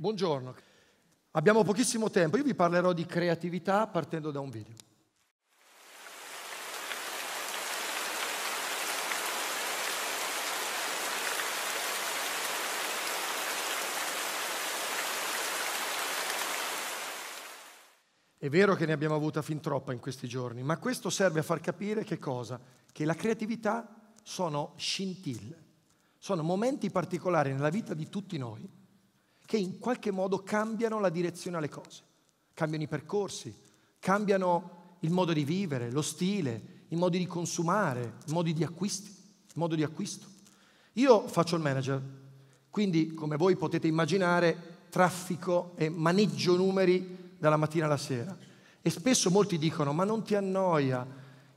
Buongiorno. Abbiamo pochissimo tempo, io vi parlerò di creatività partendo da un video. È vero che ne abbiamo avuta fin troppa in questi giorni, ma questo serve a far capire che cosa? Che la creatività sono scintille, sono momenti particolari nella vita di tutti noi che in qualche modo cambiano la direzione alle cose, cambiano i percorsi, cambiano il modo di vivere, lo stile, i modi di consumare, i modi di, acquisti, il modo di acquisto. Io faccio il manager, quindi come voi potete immaginare traffico e maneggio numeri dalla mattina alla sera. E spesso molti dicono ma non ti annoia,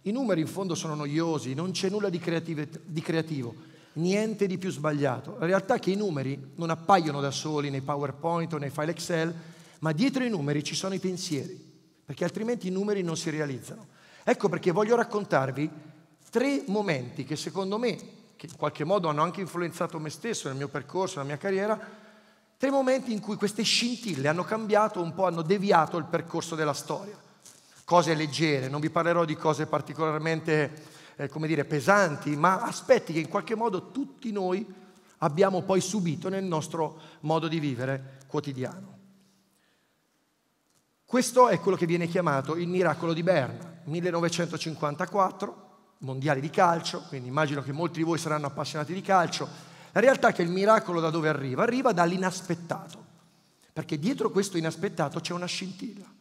i numeri in fondo sono noiosi, non c'è nulla di, creativ- di creativo niente di più sbagliato. La realtà è che i numeri non appaiono da soli nei PowerPoint o nei file Excel, ma dietro i numeri ci sono i pensieri, perché altrimenti i numeri non si realizzano. Ecco perché voglio raccontarvi tre momenti che secondo me, che in qualche modo hanno anche influenzato me stesso nel mio percorso, nella mia carriera, tre momenti in cui queste scintille hanno cambiato un po', hanno deviato il percorso della storia. Cose leggere, non vi parlerò di cose particolarmente eh, come dire, pesanti, ma aspetti che in qualche modo tutti noi abbiamo poi subito nel nostro modo di vivere quotidiano. Questo è quello che viene chiamato il miracolo di Berna, 1954, mondiali di calcio, quindi immagino che molti di voi saranno appassionati di calcio. La realtà è che il miracolo da dove arriva? Arriva dall'inaspettato, perché dietro questo inaspettato c'è una scintilla.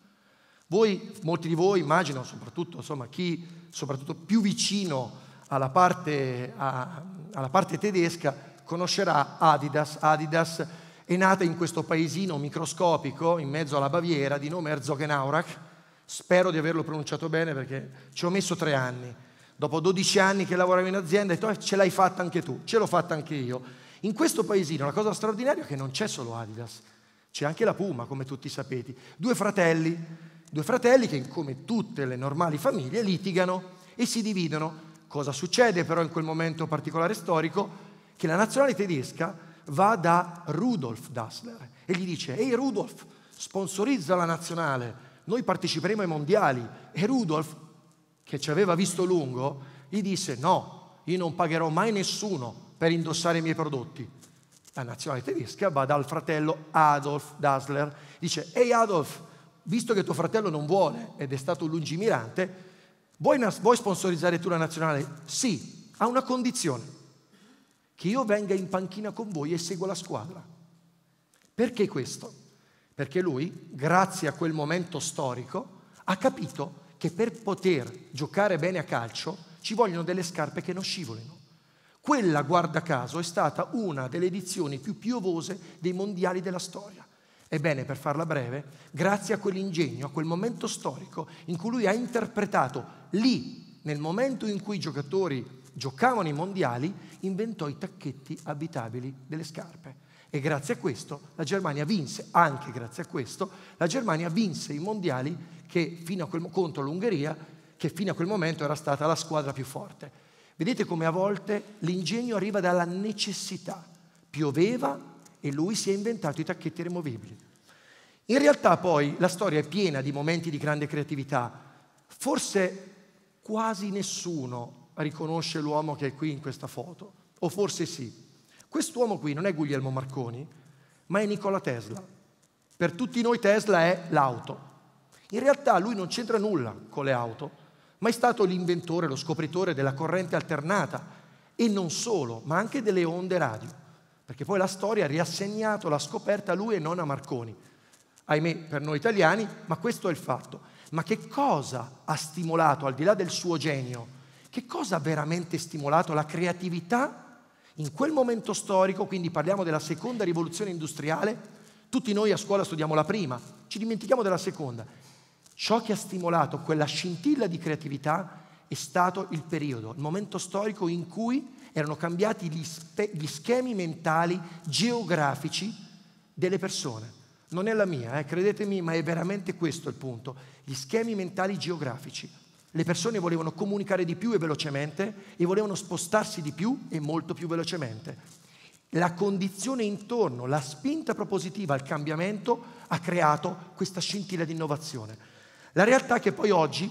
Voi, molti di voi, immagino, soprattutto insomma, chi soprattutto più vicino alla parte, a, alla parte tedesca, conoscerà Adidas. Adidas è nata in questo paesino microscopico in mezzo alla Baviera di nome Herzogenaurach. Spero di averlo pronunciato bene perché ci ho messo tre anni. Dopo 12 anni che lavoravo in azienda, ho detto: eh, Ce l'hai fatta anche tu, ce l'ho fatta anche io. In questo paesino la cosa straordinaria è che non c'è solo Adidas, c'è anche la Puma, come tutti sapete. Due fratelli Due fratelli che, come tutte le normali famiglie, litigano e si dividono. Cosa succede però in quel momento particolare storico? Che la nazionale tedesca va da Rudolf Dassler e gli dice, ehi Rudolf, sponsorizza la nazionale, noi parteciperemo ai mondiali. E Rudolf, che ci aveva visto lungo, gli disse, no, io non pagherò mai nessuno per indossare i miei prodotti. La nazionale tedesca va dal fratello Adolf Dassler, dice, ehi Adolf, visto che tuo fratello non vuole ed è stato lungimirante, vuoi, vuoi sponsorizzare tu la nazionale? Sì, a una condizione, che io venga in panchina con voi e segua la squadra. Perché questo? Perché lui, grazie a quel momento storico, ha capito che per poter giocare bene a calcio ci vogliono delle scarpe che non scivolino. Quella, guarda caso, è stata una delle edizioni più piovose dei mondiali della storia. Ebbene, per farla breve, grazie a quell'ingegno, a quel momento storico in cui lui ha interpretato lì, nel momento in cui i giocatori giocavano i mondiali, inventò i tacchetti abitabili delle scarpe. E grazie a questo la Germania vinse, anche grazie a questo, la Germania vinse i mondiali che fino a quel, contro l'Ungheria, che fino a quel momento era stata la squadra più forte. Vedete come a volte l'ingegno arriva dalla necessità. Pioveva, e lui si è inventato i tacchetti removibili. In realtà poi la storia è piena di momenti di grande creatività. Forse quasi nessuno riconosce l'uomo che è qui in questa foto, o forse sì. Quest'uomo qui non è Guglielmo Marconi, ma è Nikola Tesla. Per tutti noi Tesla è l'auto. In realtà lui non c'entra nulla con le auto, ma è stato l'inventore, lo scopritore della corrente alternata e non solo, ma anche delle onde radio perché poi la storia ha riassegnato la scoperta a lui e non a Marconi. Ahimè per noi italiani, ma questo è il fatto. Ma che cosa ha stimolato, al di là del suo genio, che cosa ha veramente stimolato la creatività in quel momento storico, quindi parliamo della seconda rivoluzione industriale, tutti noi a scuola studiamo la prima, ci dimentichiamo della seconda. Ciò che ha stimolato quella scintilla di creatività è stato il periodo, il momento storico in cui erano cambiati gli, spe- gli schemi mentali geografici delle persone. Non è la mia, eh, credetemi, ma è veramente questo il punto. Gli schemi mentali geografici. Le persone volevano comunicare di più e velocemente e volevano spostarsi di più e molto più velocemente. La condizione intorno, la spinta propositiva al cambiamento ha creato questa scintilla di innovazione. La realtà è che poi oggi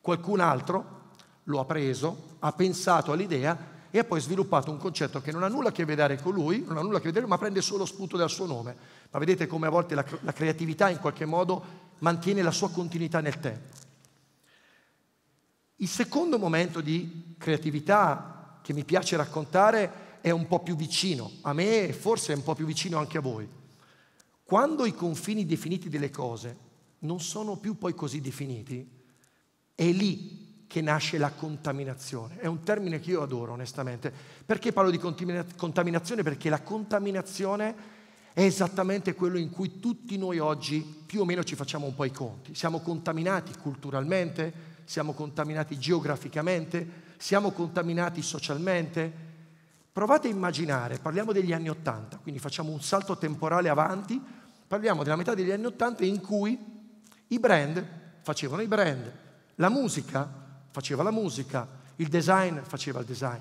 qualcun altro lo ha preso, ha pensato all'idea e ha poi sviluppato un concetto che non ha nulla a che vedere con lui, non ha nulla a che vedere, ma prende solo spunto dal suo nome. Ma vedete come a volte la, la creatività in qualche modo mantiene la sua continuità nel tempo. Il secondo momento di creatività che mi piace raccontare è un po' più vicino, a me e forse è un po' più vicino anche a voi. Quando i confini definiti delle cose non sono più poi così definiti, è lì che nasce la contaminazione. È un termine che io adoro onestamente. Perché parlo di contaminazione? Perché la contaminazione è esattamente quello in cui tutti noi oggi più o meno ci facciamo un po' i conti. Siamo contaminati culturalmente, siamo contaminati geograficamente, siamo contaminati socialmente. Provate a immaginare, parliamo degli anni Ottanta, quindi facciamo un salto temporale avanti, parliamo della metà degli anni Ottanta in cui i brand facevano i brand, la musica faceva la musica, il design faceva il design.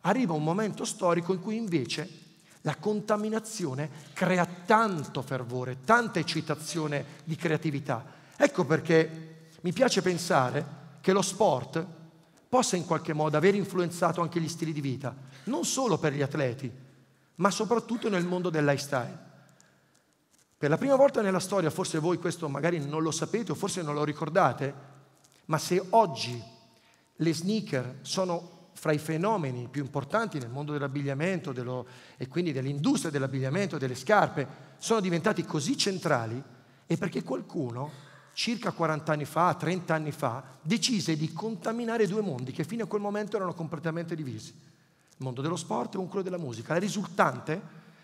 Arriva un momento storico in cui invece la contaminazione crea tanto fervore, tanta eccitazione di creatività. Ecco perché mi piace pensare che lo sport possa in qualche modo aver influenzato anche gli stili di vita, non solo per gli atleti, ma soprattutto nel mondo del lifestyle. Per la prima volta nella storia, forse voi questo magari non lo sapete o forse non lo ricordate, ma se oggi le sneaker sono fra i fenomeni più importanti nel mondo dell'abbigliamento dello, e quindi dell'industria dell'abbigliamento, delle scarpe, sono diventati così centrali è perché qualcuno circa 40 anni fa, 30 anni fa, decise di contaminare due mondi che fino a quel momento erano completamente divisi, il mondo dello sport e un quello della musica. La risultante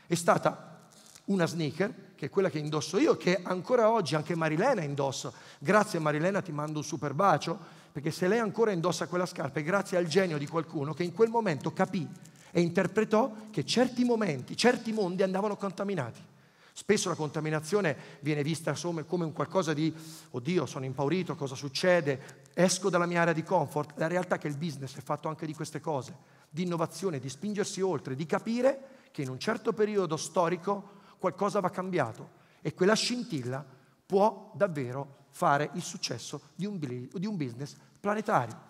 è stata una sneaker, che è quella che indosso io, che ancora oggi anche Marilena indosso. Grazie Marilena, ti mando un super bacio perché se lei ancora indossa quella scarpa è grazie al genio di qualcuno che in quel momento capì e interpretò che certi momenti, certi mondi andavano contaminati. Spesso la contaminazione viene vista come un qualcosa di, oddio, sono impaurito, cosa succede? Esco dalla mia area di comfort. La realtà è che il business è fatto anche di queste cose, di innovazione, di spingersi oltre, di capire che in un certo periodo storico qualcosa va cambiato e quella scintilla può davvero fare il successo di un, di un business planetario.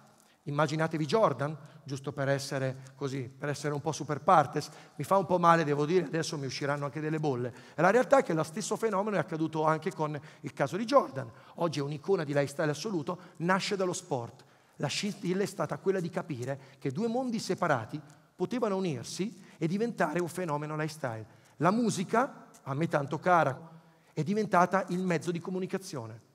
Immaginatevi Jordan, giusto per essere così, per essere un po' super partes, mi fa un po' male, devo dire, adesso mi usciranno anche delle bolle. E la realtà è che lo stesso fenomeno è accaduto anche con il caso di Jordan. Oggi è un'icona di lifestyle assoluto, nasce dallo sport. La scintilla è stata quella di capire che due mondi separati potevano unirsi e diventare un fenomeno lifestyle. La musica, a me tanto cara, è diventata il mezzo di comunicazione.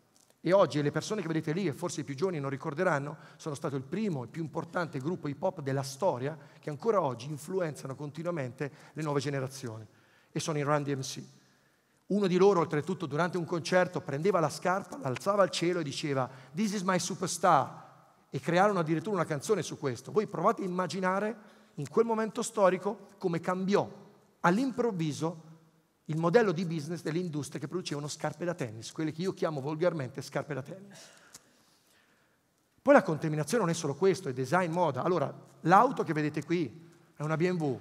E oggi le persone che vedete lì, e forse i più giovani non ricorderanno, sono stato il primo e più importante gruppo hip hop della storia che ancora oggi influenzano continuamente le nuove generazioni. E sono i Randy MC. Uno di loro, oltretutto, durante un concerto prendeva la scarpa, l'alzava al cielo e diceva This is my superstar. E crearono addirittura una canzone su questo. Voi provate a immaginare in quel momento storico come cambiò all'improvviso il modello di business delle industrie che producevano scarpe da tennis, quelle che io chiamo volgarmente scarpe da tennis. Poi la contaminazione non è solo questo, è design moda. Allora, l'auto che vedete qui è una BMW,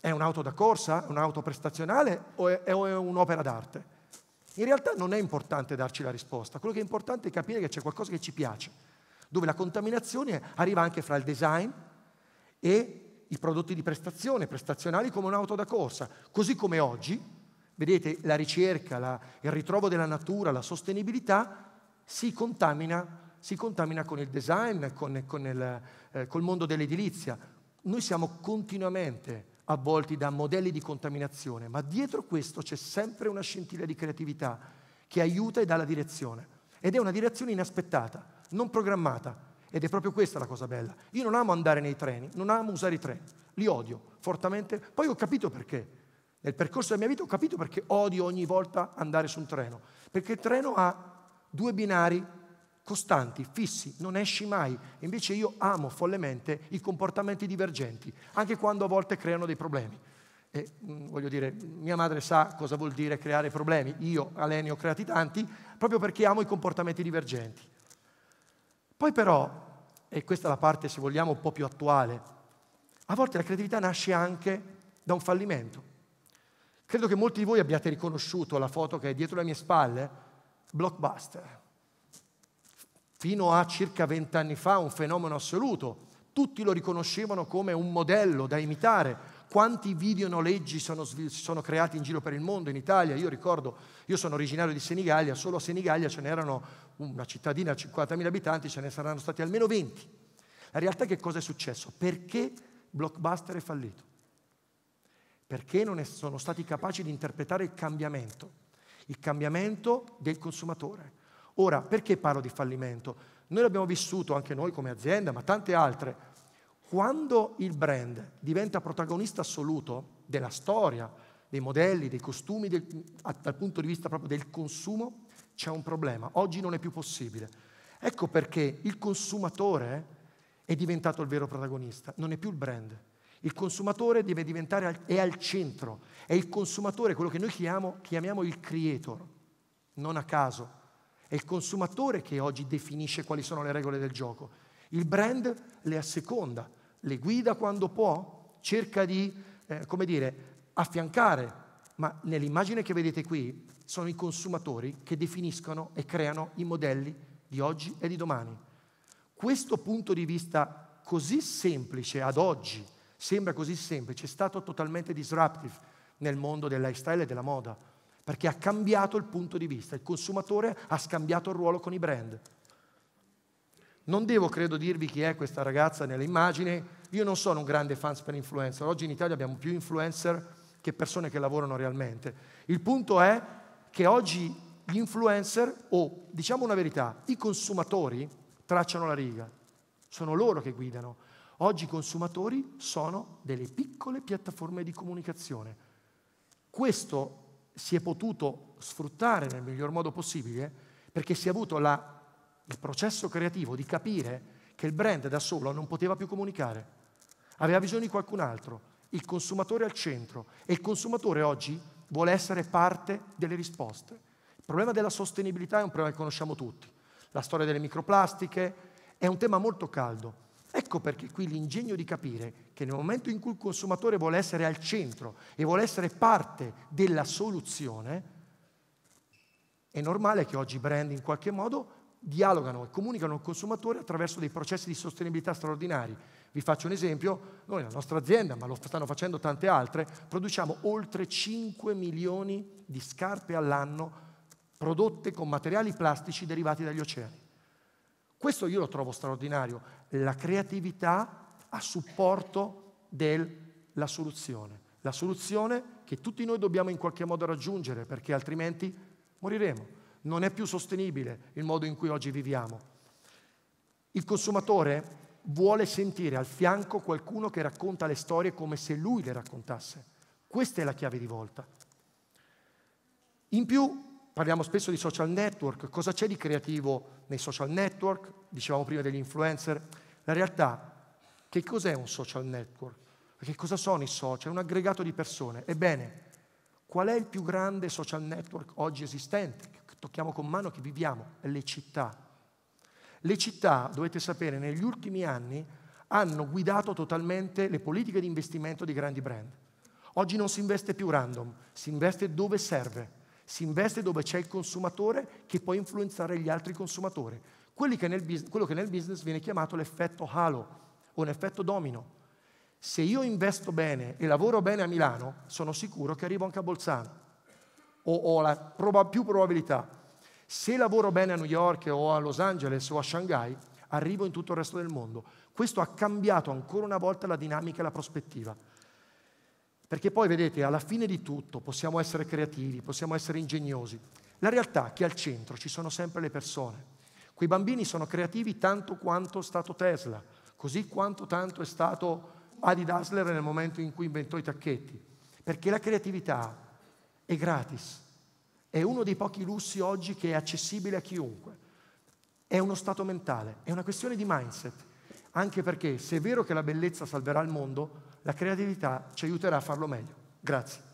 è un'auto da corsa, è un'auto prestazionale o è, è un'opera d'arte? In realtà non è importante darci la risposta, quello che è importante è capire che c'è qualcosa che ci piace, dove la contaminazione arriva anche fra il design e i prodotti di prestazione, prestazionali come un'auto da corsa, così come oggi Vedete, la ricerca, la, il ritrovo della natura, la sostenibilità si contamina, si contamina con il design, con, con il, eh, col mondo dell'edilizia. Noi siamo continuamente avvolti da modelli di contaminazione, ma dietro questo c'è sempre una scintilla di creatività che aiuta e dà la direzione. Ed è una direzione inaspettata, non programmata. Ed è proprio questa la cosa bella. Io non amo andare nei treni, non amo usare i treni, li odio fortemente. Poi ho capito perché. Nel percorso della mia vita ho capito perché odio ogni volta andare su un treno, perché il treno ha due binari costanti, fissi, non esci mai. Invece io amo follemente i comportamenti divergenti, anche quando a volte creano dei problemi. E, mm, voglio dire, mia madre sa cosa vuol dire creare problemi, io, Aleni, ho creati tanti, proprio perché amo i comportamenti divergenti. Poi però, e questa è la parte, se vogliamo, un po' più attuale, a volte la creatività nasce anche da un fallimento. Credo che molti di voi abbiate riconosciuto la foto che è dietro le mie spalle, Blockbuster. Fino a circa vent'anni fa un fenomeno assoluto, tutti lo riconoscevano come un modello da imitare. Quanti video noleggi sono, sono creati in giro per il mondo, in Italia? Io ricordo, io sono originario di Senigallia, solo a Senigallia ce n'erano una cittadina a 50.000 abitanti, ce ne saranno stati almeno 20. La realtà è che cosa è successo? Perché Blockbuster è fallito? perché non sono stati capaci di interpretare il cambiamento, il cambiamento del consumatore. Ora, perché parlo di fallimento? Noi l'abbiamo vissuto anche noi come azienda, ma tante altre. Quando il brand diventa protagonista assoluto della storia, dei modelli, dei costumi, del, dal punto di vista proprio del consumo, c'è un problema. Oggi non è più possibile. Ecco perché il consumatore è diventato il vero protagonista, non è più il brand. Il consumatore deve diventare è al centro, è il consumatore quello che noi chiamiamo, chiamiamo il creator, non a caso. È il consumatore che oggi definisce quali sono le regole del gioco. Il brand le asseconda, le guida quando può, cerca di, eh, come dire, affiancare, ma nell'immagine che vedete qui sono i consumatori che definiscono e creano i modelli di oggi e di domani. Questo punto di vista così semplice ad oggi, Sembra così semplice, è stato totalmente disruptive nel mondo del lifestyle e della moda, perché ha cambiato il punto di vista, il consumatore ha scambiato il ruolo con i brand. Non devo, credo, dirvi chi è questa ragazza nelle immagini, io non sono un grande fan per influencer, oggi in Italia abbiamo più influencer che persone che lavorano realmente. Il punto è che oggi gli influencer, o diciamo una verità, i consumatori tracciano la riga, sono loro che guidano. Oggi i consumatori sono delle piccole piattaforme di comunicazione. Questo si è potuto sfruttare nel miglior modo possibile perché si è avuto la, il processo creativo di capire che il brand da solo non poteva più comunicare, aveva bisogno di qualcun altro, il consumatore al centro e il consumatore oggi vuole essere parte delle risposte. Il problema della sostenibilità è un problema che conosciamo tutti, la storia delle microplastiche è un tema molto caldo Ecco perché qui l'ingegno di capire che nel momento in cui il consumatore vuole essere al centro e vuole essere parte della soluzione, è normale che oggi i brand in qualche modo dialogano e comunicano al consumatore attraverso dei processi di sostenibilità straordinari. Vi faccio un esempio, noi la nostra azienda, ma lo stanno facendo tante altre, produciamo oltre 5 milioni di scarpe all'anno prodotte con materiali plastici derivati dagli oceani. Questo io lo trovo straordinario, la creatività a supporto della soluzione, la soluzione che tutti noi dobbiamo in qualche modo raggiungere perché altrimenti moriremo. Non è più sostenibile il modo in cui oggi viviamo. Il consumatore vuole sentire al fianco qualcuno che racconta le storie come se lui le raccontasse. Questa è la chiave di volta. In più Parliamo spesso di social network, cosa c'è di creativo nei social network? Dicevamo prima degli influencer. La realtà, che cos'è un social network? Che cosa sono i social? È Un aggregato di persone. Ebbene, qual è il più grande social network oggi esistente, che tocchiamo con mano, che viviamo? Le città. Le città, dovete sapere, negli ultimi anni hanno guidato totalmente le politiche di investimento dei grandi brand. Oggi non si investe più random, si investe dove serve si investe dove c'è il consumatore che può influenzare gli altri consumatori. Quello che nel business viene chiamato l'effetto halo o l'effetto domino. Se io investo bene e lavoro bene a Milano, sono sicuro che arrivo anche a Bolzano. O ho la proba- più probabilità. Se lavoro bene a New York o a Los Angeles o a Shanghai, arrivo in tutto il resto del mondo. Questo ha cambiato ancora una volta la dinamica e la prospettiva. Perché poi vedete, alla fine di tutto possiamo essere creativi, possiamo essere ingegnosi. La realtà è che al centro ci sono sempre le persone. Quei bambini sono creativi tanto quanto è stato Tesla, così quanto tanto è stato Adi Dassler nel momento in cui inventò i tacchetti. Perché la creatività è gratis, è uno dei pochi lussi oggi che è accessibile a chiunque. È uno stato mentale, è una questione di mindset. Anche perché se è vero che la bellezza salverà il mondo, la creatività ci aiuterà a farlo meglio. Grazie.